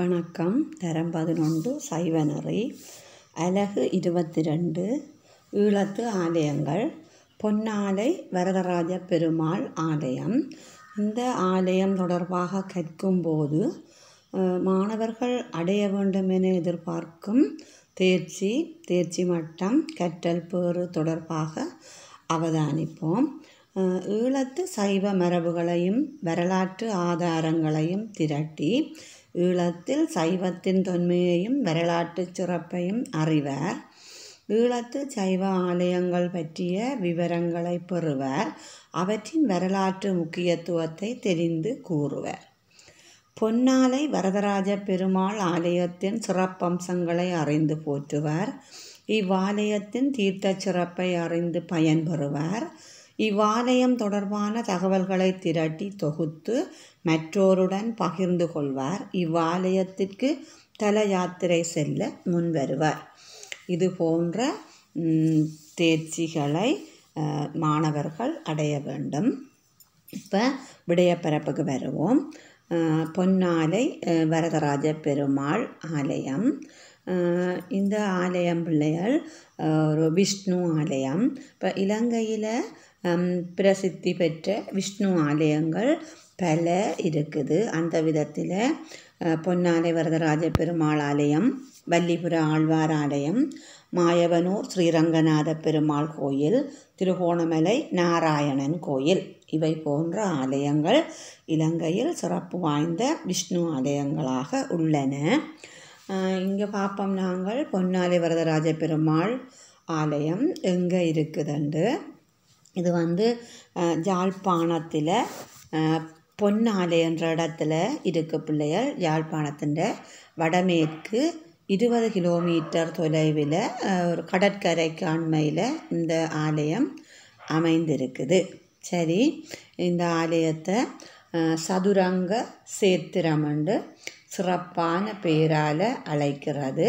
வணக்கம் தரம் பதினொன்று சைவநெறி அழகு இருபத்தி ரெண்டு ஈழத்து ஆலயங்கள் பொன்னாலை வரதராஜ பெருமாள் ஆலயம் இந்த ஆலயம் தொடர்பாக கற்கும்போது மாணவர்கள் அடைய வேண்டும் என எதிர்பார்க்கும் தேர்ச்சி தேர்ச்சி மட்டம் கற்றல் பேறு தொடர்பாக அவதானிப்போம் ஈழத்து சைவ மரபுகளையும் வரலாற்று ஆதாரங்களையும் திரட்டி ஈழத்தில் சைவத்தின் தொன்மையையும் வரலாற்று சிறப்பையும் அறிவர் ஈழத்து சைவ ஆலயங்கள் பற்றிய விவரங்களை பெறுவர் அவற்றின் வரலாற்று முக்கியத்துவத்தை தெரிந்து கூறுவர் பொன்னாலை வரதராஜ பெருமாள் ஆலயத்தின் சிறப்பம்சங்களை அறிந்து போற்றுவர் இவ்வாலயத்தின் தீர்த்த சிறப்பை அறிந்து பயன்பெறுவர் இவ்வாலயம் தொடர்பான தகவல்களை திரட்டி தொகுத்து மற்றோருடன் பகிர்ந்து கொள்வார் இவ்வாலயத்திற்கு தல யாத்திரை செல்ல முன்வருவர் இது போன்ற தேர்ச்சிகளை மாணவர்கள் அடைய வேண்டும் இப்போ விடயப்பரப்புக்கு வருவோம் பொன்னாலை வரதராஜ பெருமாள் ஆலயம் இந்த ஆலயம் பிள்ளைகள் ஒரு விஷ்ணு ஆலயம் இப்போ இலங்கையில் பிரசித்தி பெற்ற விஷ்ணு ஆலயங்கள் பல இருக்குது அந்த விதத்தில் பொன்னாலை வரதராஜ பெருமாள் ஆலயம் வல்லிபுர ஆழ்வார் ஆலயம் மாயவனூர் ஸ்ரீரங்கநாத பெருமாள் கோயில் திருகோணமலை நாராயணன் கோயில் இவை போன்ற ஆலயங்கள் இலங்கையில் சிறப்பு வாய்ந்த விஷ்ணு ஆலயங்களாக உள்ளன இங்கே பார்ப்போம் நாங்கள் பொன்னாலை வரதராஜ பெருமாள் ஆலயம் எங்கே இருக்குதுண்டு இது வந்து ஜாழ்ப்பாணத்தில் பொன்னாலை என்ற இடத்துல இருக்க பிள்ளைகள் யாழ்ப்பாணத்தின் வடமேற்கு இருபது கிலோமீட்டர் தொலைவில் ஒரு கடற்கரைக்கு அண்மையில் இந்த ஆலயம் அமைந்திருக்குது சரி இந்த ஆலயத்தை சதுரங்க சேத்திரம் என்று சிறப்பான பெயரால் அழைக்கிறது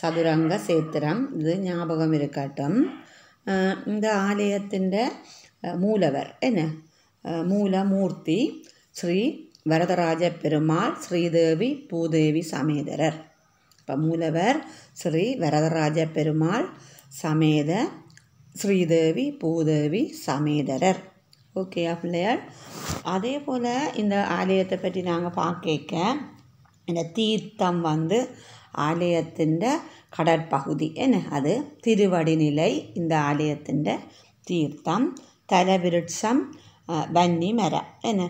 சதுரங்க சேத்திரம் இது ஞாபகம் இருக்கட்டும் இந்த ആലയത്തിൻ്റെ മൂലവർ എന്നെ മൂലമൂർത്തി ശ്രീ വരദരാജപ്പെരുമാൾ ശ്രീദേവി ഭൂദേവി സമേതരർ അപ്പം മൂലവർ ശ്രീ വരദരാജപ്പെരുമാൾ സമേത ശ്രീദേവി பூதேவி சமேதரர் ஓகேயா பிள்ளையார் அதே போல் இந்த ஆலயத்தை பற்றி நாங்கள் பார்க்க இந்த தீர்த்தம் வந்து ആലയത്തിൻ്റെ കടൽപ്പകുതി എന്നെ അത് തിരുവടിനിലൈ ഇന്ന ആലയത്തിൻ്റെ തീർത്ഥം തലവിരുക്ഷം வன்னி மர என்ன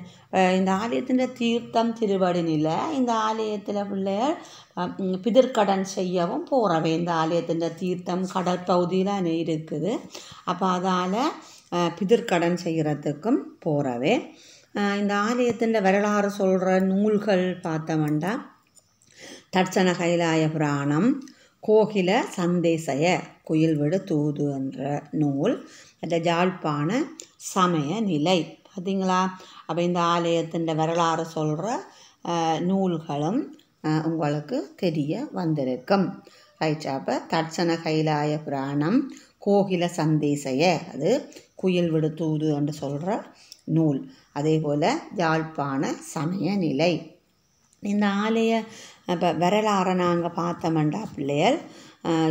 இந்த ஆலயத்தின் தீர்த்தம் திருவடிநில இந்த ஆலயத்தில் பிள்ளையர் பிதற்கடன் செய்யவும் போகிறவை இந்த ஆலயத்தின் தீர்த்தம் கடற்பகுதியில் இருக்குது அப்போ அதால் பிதற்கடன் செய்கிறதுக்கும் போகிறவே இந்த ஆலயத்தின் வரலாறு சொல்கிற நூல்கள் பார்த்தோம்னா தட்சண கைலாய புராணம் கோகில சந்தேசய குயில்விடு தூது என்ற நூல் அந்த யாழ்ப்பாண சமய நிலை பார்த்தீங்களா அப்போ இந்த ஆலயத்தின் வரலாறு சொல்கிற நூல்களும் உங்களுக்கு தெரிய வந்திருக்கும் ரைட் தட்சண கைலாய புராணம் கோகில சந்தேசைய அது குயில் விடு தூது என்று சொல்கிற நூல் அதே போல் யாழ்ப்பாண சமய நிலை இந்த ஆலய இப்போ வரலாறை நாங்கள் பார்த்தோம்டா பிள்ளையர்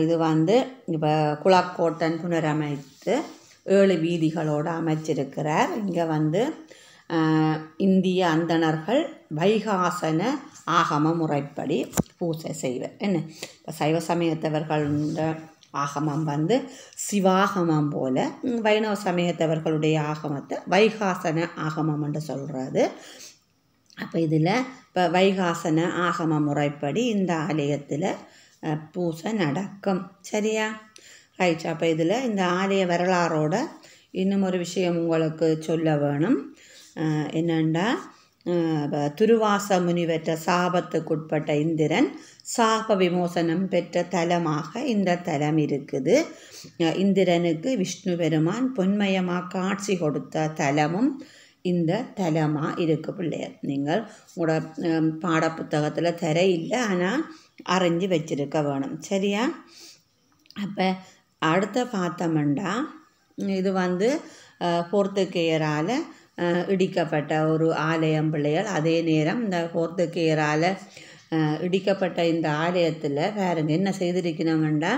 இது வந்து இப்போ குளக்கோட்டன் புனரமைத்து ஏழு வீதிகளோடு அமைச்சிருக்கிறார் இங்கே வந்து இந்திய அந்தணர்கள் வைகாசன ஆகம முறைப்படி பூஜை செய்வர் என்ன இப்போ சைவ சமயத்தவர்கள ஆகமம் வந்து சிவாகமம் போல் வைணவ சமயத்தவர்களுடைய ஆகமத்தை வைகாசன ஆகமம் என்று சொல்கிறது அப்போ இதில் இப்போ வைகாசன ஆகம முறைப்படி இந்த ஆலயத்தில் பூசை நடக்கும் சரியா ரைட் அப்போ இதில் இந்த ஆலய வரலாறோட இன்னும் ஒரு விஷயம் உங்களுக்கு சொல்ல வேணும் என்னென்னா துருவாச முனிவற்ற சாபத்துக்குட்பட்ட இந்திரன் சாப விமோசனம் பெற்ற தலமாக இந்த தலம் இருக்குது இந்திரனுக்கு விஷ்ணு பெருமான் பொன்மயமாக காட்சி கொடுத்த தலமும் இந்த தலமாக இருக்கு பிள்ளையர் நீங்கள் உங்களோட பாடப்புத்தகத்தில் தர இல்லை ஆனால் அரைஞ்சி வச்சிருக்க வேணும் சரியா அப்போ அடுத்த பார்த்தமெண்டா இது வந்து போர்த்துக்கேயரால் இடிக்கப்பட்ட ஒரு ஆலயம் பிள்ளைகள் அதே நேரம் இந்த போர்த்துக்கேயரால் இடிக்கப்பட்ட இந்த ஆலயத்தில் வேறு என்ன செய்திருக்கணும்னா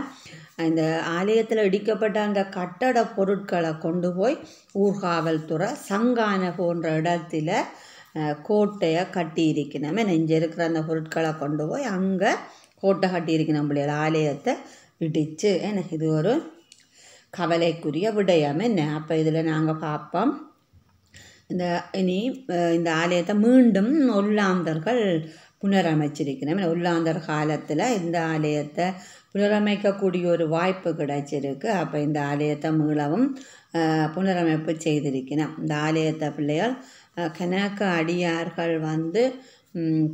இந்த ஆலயத்தில் இடிக்கப்பட்ட அந்த கட்டட பொருட்களை கொண்டு போய் ஊர்காவல்துறை சங்கான போன்ற இடத்துல கோட்டையை கட்டியிருக்கணுமே நெஞ்சு இருக்கிற அந்த பொருட்களை கொண்டு போய் அங்கே கோட்டை கட்டியிருக்கணும் பிள்ளைகள் ஆலயத்தை இடித்து என்ன இது ஒரு கவலைக்குரிய விடையாமே என்ன அப்போ இதில் நாங்கள் பார்ப்போம் இந்த இனி இந்த ஆலயத்தை மீண்டும் ஒல்லாந்தர்கள் புனரமைச்சிருக்கிறேன் உள்ளாந்தர் காலத்தில் இந்த ஆலயத்தை புனரமைக்கக்கூடிய ஒரு வாய்ப்பு கிடைச்சிருக்கு அப்போ இந்த ஆலயத்தை மீளவும் புனரமைப்பு செய்திருக்கணும் இந்த ஆலயத்தை பிள்ளையால் கணக்க அடியார்கள் வந்து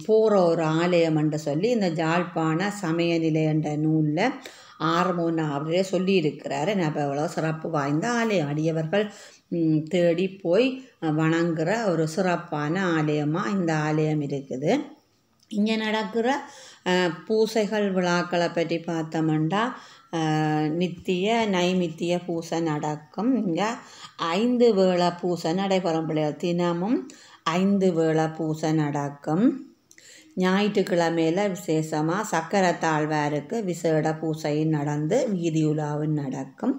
போகிற ஒரு ஆலயம் என்று சொல்லி இந்த ஜாழ்ப்பாண சமய நிலை என்ற நூலில் ஆர்மோன்னு அவரே சொல்லியிருக்கிறாரு நம்ம எவ்வளோ சிறப்பு வாய்ந்த ஆலயம் அடியவர்கள் தேடி போய் வணங்குற ஒரு சிறப்பான ஆலயமாக இந்த ஆலயம் இருக்குது இங்கே நடக்கிற பூசைகள் விழாக்களை பற்றி பார்த்தோம்னா நித்திய நைமித்திய பூசை நடக்கும் இங்கே ஐந்து வேளை பூசை நடைபெறும் பிள்ளைகள் தினமும் ஐந்து வேளை பூசை நடக்கும் ஞாயிற்றுக்கிழமையில் விசேஷமாக தாழ்வாருக்கு விசேட பூசையும் நடந்து வீதி உலாவும் நடக்கும்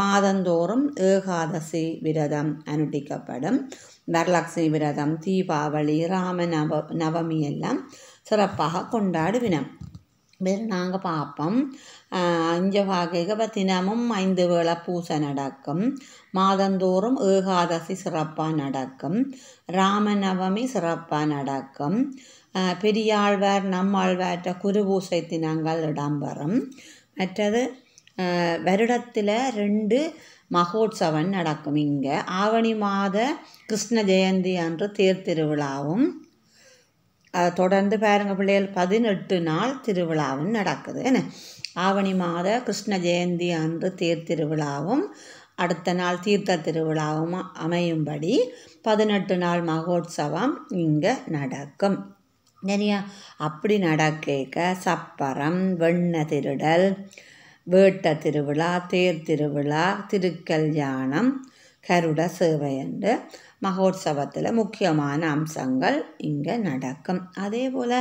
மாதந்தோறும் ஏகாதசி விரதம் அனுட்டிக்கப்படும் வரலாட்சுமி விரதம் தீபாவளி ராம நவ நவமி எல்லாம் சிறப்பாக கொண்டாடுவினம் வேறு நாங்கள் பார்ப்போம் அஞ்சு வகைக தினமும் ஐந்து வேளை பூசை நடக்கும் மாதந்தோறும் ஏகாதசி சிறப்பாக நடக்கும் ராமநவமி சிறப்பாக நடக்கும் பெரியாழ்வார் நம்மாழ்வாற்ற குருபூசை தினங்கள் இடம்பெறும் மற்றது வருடத்தில் ரெண்டு மகோத்சவம் நடக்கும் இங்கே ஆவணி மாத கிருஷ்ண ஜெயந்தி அன்று தேர் திருவிழாவும் அதை தொடர்ந்து பாருங்க பிள்ளைகள் பதினெட்டு நாள் திருவிழாவும் நடக்குது என்ன ஆவணி மாத கிருஷ்ண ஜெயந்தி அன்று தேர் திருவிழாவும் அடுத்த நாள் தீர்த்த திருவிழாவும் அமையும்படி பதினெட்டு நாள் மகோத்சவம் இங்கே நடக்கும் நிறையா அப்படி நடக்க சப்பரம் வெண்ண திருடல் வேட்ட திருவிழா தேர் திருவிழா திருக்கல்யாணம் கருட சேவை என்று மகோத்சவத்தில் முக்கியமான அம்சங்கள் இங்கே நடக்கும் அதே போல்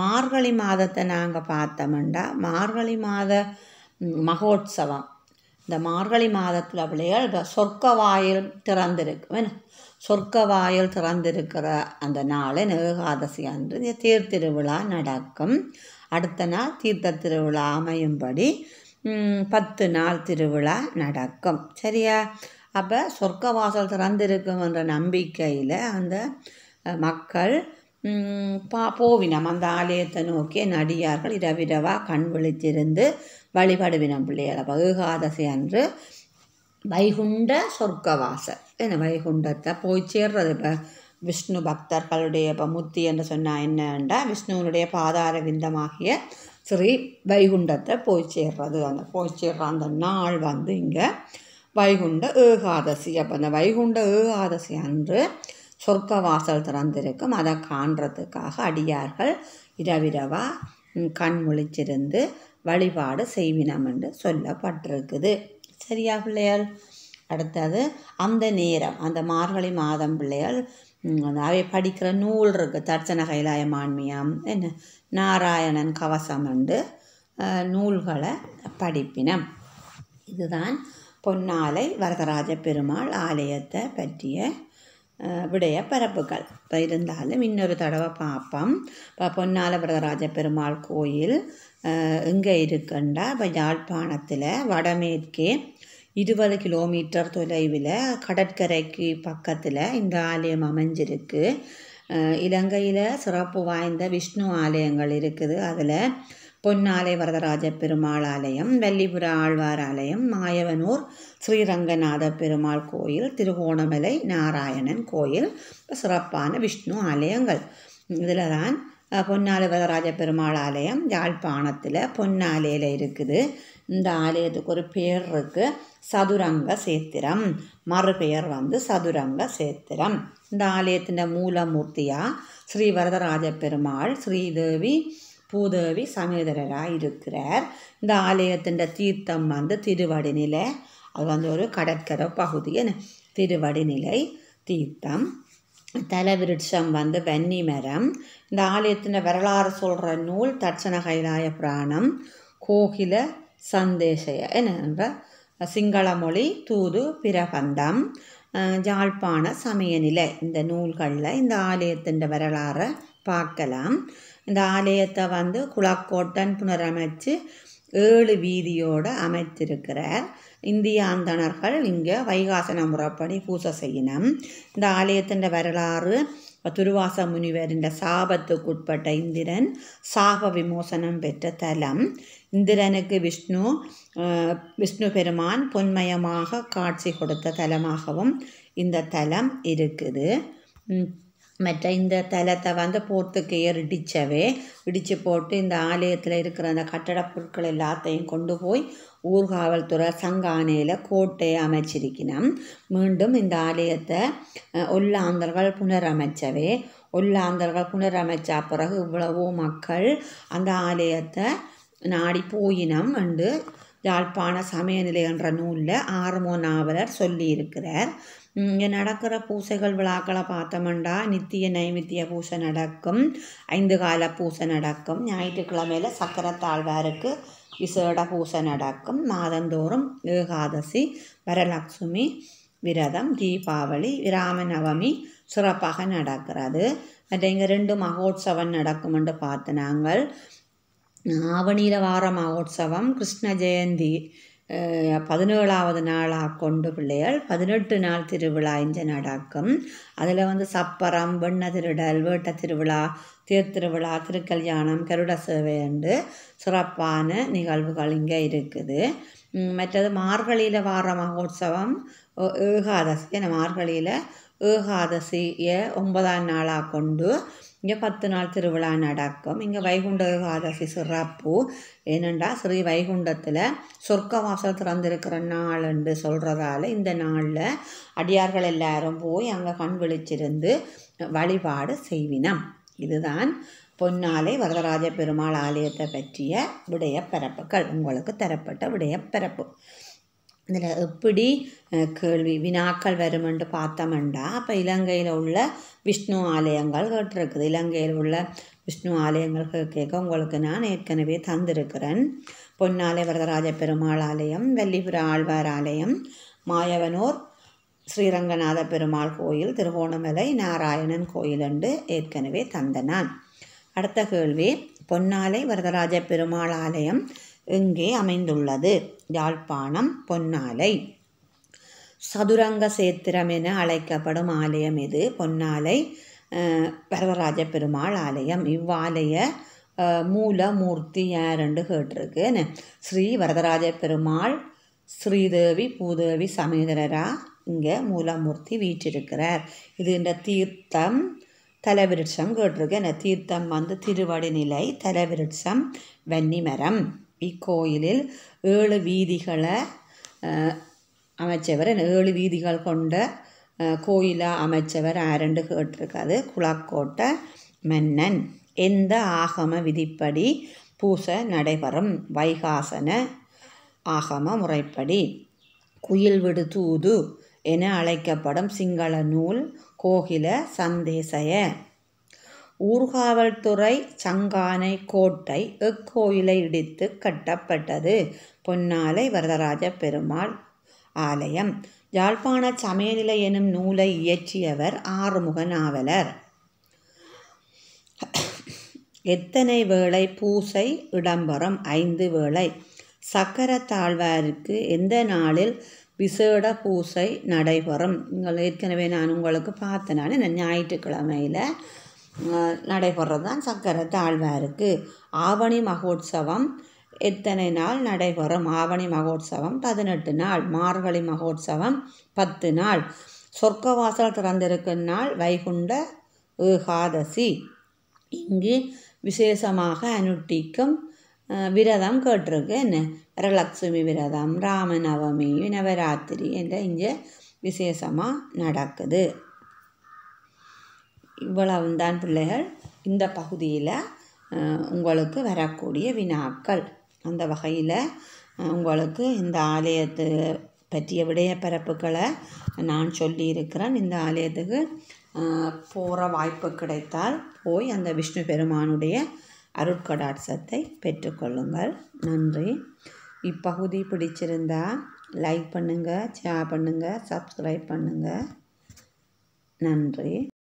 மார்கழி மாதத்தை நாங்கள் பார்த்தோம்னா மார்கழி மாத மகோத்சவம் இந்த மார்கழி மாதத்தில் பிள்ளைகள் சொர்க்க வாயில் திறந்திருக்கும் என்ன சொர்க்க வாயில் திறந்திருக்கிற அந்த நாளை ஏகாதசி அன்று தீர்த்திருவிழா நடக்கும் அடுத்த நாள் தீர்த்த திருவிழா அமையும்படி பத்து நாள் திருவிழா நடக்கும் சரியா அப்போ சொர்க்க வாசல் என்ற நம்பிக்கையில் அந்த மக்கள் பா போவினம் அந்த ஆலயத்தை நோக்கிய நடிகார்கள் இரவிரவாக கண் விழித்திருந்து வழிபடுவினம் பிள்ளைகளை பகுகாதசி அன்று வைகுண்ட சொர்க்கவாசல் என்ன வைகுண்டத்தை போய் சேர்றது இப்போ விஷ்ணு பக்தர்களுடைய இப்போ முத்தி என்று சொன்னால் என்னண்டா விஷ்ணுவனுடைய பாதார விந்தமாகிய ஸ்ரீ வைகுண்டத்தை போய் சேர்றது அந்த போய் சேர்ற அந்த நாள் வந்து இங்கே வைகுண்ட ஏகாதசி அப்போ அந்த வைகுண்ட ஏகாதசி அன்று சொர்க்க வாசல் திறந்திருக்கும் அதை காண்றதுக்காக அடியார்கள் இரவிரவா கண் முழிச்சிருந்து வழிபாடு செய்வினம் என்று சொல்லப்பட்டிருக்குது சரியா பிள்ளையால் அடுத்தது அந்த நேரம் அந்த மார்கழி மாதம் பிள்ளையால் அவை படிக்கிற நூல் இருக்குது தர்ச்சன கைலாய மான்மியம் என்ன நாராயணன் கவசம் என்று நூல்களை படிப்பினம் இதுதான் பொன்னாலை வரதராஜ பெருமாள் ஆலயத்தை பற்றிய விடைய பரப்புகள் இப்போ இருந்தாலும் இன்னொரு தடவை பார்ப்போம் இப்போ பொன்னால வரதராஜ பெருமாள் கோயில் எங்கே இருக்குண்டா இப்போ யாழ்ப்பாணத்தில் வடமேற்கே இருபது கிலோமீட்டர் தொலைவில் கடற்கரைக்கு பக்கத்தில் இந்த ஆலயம் அமைஞ்சிருக்கு இலங்கையில் சிறப்பு வாய்ந்த விஷ்ணு ஆலயங்கள் இருக்குது அதில் பொன்னாலை வரதராஜ பெருமாள் ஆலயம் வெள்ளிபுர ஆழ்வார் ஆலயம் மாயவனூர் ஸ்ரீரங்கநாத பெருமாள் கோயில் திருகோணமலை நாராயணன் கோயில் சிறப்பான விஷ்ணு ஆலயங்கள் இதில் தான் பொன்னாலை வரதராஜ பெருமாள் ஆலயம் யாழ்ப்பாணத்தில் பொன்னாலையில் இருக்குது இந்த ஆலயத்துக்கு ஒரு பேர் இருக்குது சதுரங்க சேத்திரம் மறுபெயர் வந்து சதுரங்க சேத்திரம் இந்த ஆலயத்தின் மூலமூர்த்தியாக ஸ்ரீ வரதராஜ பெருமாள் ஸ்ரீதேவி பூதேவி சமேதரராக இருக்கிறார் இந்த ஆலயத்தின் தீர்த்தம் வந்து திருவடிநிலை அது வந்து ஒரு கடற்கரை பகுதி திருவடிநிலை தீர்த்தம் தலைவிருட்சம் வந்து வன்னி மரம் இந்த ஆலயத்தின் வரலாறு சொல்கிற நூல் தர்ச்சன கைலாய புராணம் கோகில சந்தேசய என்ற சிங்கள மொழி தூது பிரபந்தம் யாழ்ப்பாண சமயநிலை இந்த நூல்களில் இந்த ஆலயத்தின் வரலாறை பார்க்கலாம் இந்த ஆலயத்தை வந்து குலாக்கோட்டன் புனரமைச்சு ஏழு வீதியோடு அமைத்திருக்கிறார் இந்திய அந்தணர்கள் இங்கே வைகாசன முறைப்படி பூசை செய்யணும் இந்த ஆலயத்தின் வரலாறு துருவாச முனிவரின் சாபத்துக்குட்பட்ட இந்திரன் சாப விமோசனம் பெற்ற தலம் இந்திரனுக்கு விஷ்ணு விஷ்ணு பெருமான் பொன்மயமாக காட்சி கொடுத்த தலமாகவும் இந்த தலம் இருக்குது மற்ற இந்த தலத்தை வந்து போர்த்துக்கேயர் இடித்தவே இடித்து போட்டு இந்த ஆலயத்தில் இருக்கிற அந்த கட்டடப் பொருட்கள் எல்லாத்தையும் கொண்டு போய் ஊர்காவல்துறை சங்கானையில் கோட்டையை அமைச்சிருக்கணும் மீண்டும் இந்த ஆலயத்தை ஒல்லாந்தர்கள் புனரமைச்சவே ஒல்லாந்தர்கள் புனரமைச்ச பிறகு இவ்வளவோ மக்கள் அந்த ஆலயத்தை நாடி போயினம் என்று யாழ்ப்பாண சமயநிலை என்ற நூலில் ஆறுமோ நாவலர் சொல்லியிருக்கிறார் இங்கே நடக்கிற பூசைகள் விழாக்களை பார்த்தோம்டா நித்திய நைமித்திய பூசை நடக்கும் ஐந்து கால பூசை நடக்கும் ஞாயிற்றுக்கிழமையில் சக்கரத்தாழ்வாருக்கு விசேட பூசை நடக்கும் மாதந்தோறும் ஏகாதசி வரலட்சுமி விரதம் தீபாவளி விராம நவமி சிறப்பாக நடக்கிறது மற்ற இங்கே ரெண்டு மகோத்சவம் நடக்கும்னு பார்த்து நாங்கள் ஆவணீர வார மகோத்சவம் கிருஷ்ண ஜெயந்தி பதினேழாவது நாளாக கொண்டு பிள்ளைகள் பதினெட்டு நாள் திருவிழா இந்த நாடாக்கும் அதில் வந்து சப்பரம் வெண்ண திருடல் வேட்ட திருவிழா தேர்த்திருவிழா திருக்கல்யாணம் கருட சேவை என்று சிறப்பான நிகழ்வுகள் இங்கே இருக்குது மற்றது மார்கழியில் வார மகோத்சவம் ஏகாதசி மார்கழியில் ஏகாதசியை ஒன்பதாம் நாளாக கொண்டு இங்கே பத்து நாள் திருவிழா நடக்கும் இங்கே வைகுண்ட ஏகாதசி சிறப்பு ஏனென்றா ஸ்ரீ வைகுண்டத்தில் சொர்க்க வாசல் திறந்திருக்கிற நாள் என்று சொல்கிறதால இந்த நாளில் அடியார்கள் எல்லாரும் போய் அங்கே கண் விழிச்சிருந்து வழிபாடு செய்வினம் இதுதான் பொன்னாலை வரதராஜ பெருமாள் ஆலயத்தை பற்றிய விடயப்பரப்புகள் உங்களுக்கு தரப்பட்ட விடயப்பரப்பு இதில் எப்படி கேள்வி வினாக்கள் வருமென்று பார்த்தோம்டா அப்போ இலங்கையில் உள்ள விஷ்ணு ஆலயங்கள் கேட்டிருக்குது இலங்கையில் உள்ள விஷ்ணு ஆலயங்கள் கேட்க உங்களுக்கு நான் ஏற்கனவே தந்திருக்கிறேன் பொன்னாலை வரதராஜ பெருமாள் ஆலயம் வெள்ளிபுர ஆழ்வார் ஆலயம் மாயவனூர் ஸ்ரீரங்கநாத பெருமாள் கோயில் திருகோணமலை நாராயணன் கோயில் என்று ஏற்கனவே தந்தனான் அடுத்த கேள்வி பொன்னாலை வரதராஜ பெருமாள் ஆலயம் இங்கே அமைந்துள்ளது யாழ்ப்பாணம் பொன்னாலை சதுரங்க சேத்திரம் என அழைக்கப்படும் ஆலயம் இது பொன்னாலை வரதராஜ பெருமாள் ஆலயம் இவ்வாலய மூலமூர்த்தி மூர்த்தி யாருண்டு கேட்டிருக்குன்னு ஸ்ரீ வரதராஜ பெருமாள் ஸ்ரீதேவி பூதேவி சமேதரரா இங்கே மூலமூர்த்தி வீற்றிருக்கிறார் இது இந்த தீர்த்தம் தலவிருட்சம் கேட்டிருக்கு என்ன தீர்த்தம் வந்து திருவடிநிலை தலவிருட்சம் வன்னிமரம் இக்கோயிலில் ஏழு வீதிகளை அமைச்சவர் ஏழு வீதிகள் கொண்ட கோயிலாக அமைச்சவர் ஆரண்டு கேட்டிருக்காது குளக்கோட்டை மன்னன் எந்த ஆகம விதிப்படி பூசை நடைபெறும் வைகாசன ஆகம முறைப்படி குயில் விடு தூது என அழைக்கப்படும் சிங்கள நூல் கோகில சந்தேசய ஊர்காவல்துறை சங்கானை கோட்டை எக்கோயிலை இடித்து கட்டப்பட்டது பொன்னாலை வரதராஜ பெருமாள் ஆலயம் யாழ்ப்பாண சமயநிலை எனும் நூலை இயற்றியவர் ஆறுமுக நாவலர் எத்தனை வேளை பூசை இடம்பரம் ஐந்து வேளை சக்கர தாழ்வாருக்கு எந்த நாளில் விசேட பூசை நடைபெறும் ஏற்கனவே நான் உங்களுக்கு பார்த்தேன் நான் ஞாயிற்றுக்கிழமையில் நடைபெறது தான் சக்கர தாழ்வாருக்கு ஆவணி மகோத்சவம் எத்தனை நாள் நடைபெறும் ஆவணி மகோத்சவம் பதினெட்டு நாள் மார்கழி மகோத்சவம் பத்து நாள் சொர்க்கவாசல் திறந்திருக்கும் நாள் வைகுண்ட ஏகாதசி இங்கு விசேஷமாக அனுட்டிக்கும் விரதம் கேட்டிருக்கு என்ன வரலட்சுமி விரதம் ராமநவமி நவராத்திரி என்ற இங்கே விசேஷமாக நடக்குது தான் பிள்ளைகள் இந்த பகுதியில் உங்களுக்கு வரக்கூடிய வினாக்கள் அந்த வகையில் உங்களுக்கு இந்த ஆலயத்து பற்றிய விடயப்பரப்புகளை நான் சொல்லியிருக்கிறேன் இந்த ஆலயத்துக்கு போகிற வாய்ப்பு கிடைத்தால் போய் அந்த விஷ்ணு பெருமானுடைய அருட்கடாட்சத்தை பெற்றுக்கொள்ளுங்கள் நன்றி இப்பகுதி பிடிச்சிருந்தா லைக் பண்ணுங்கள் ஷேர் பண்ணுங்கள் சப்ஸ்கிரைப் பண்ணுங்கள் நன்றி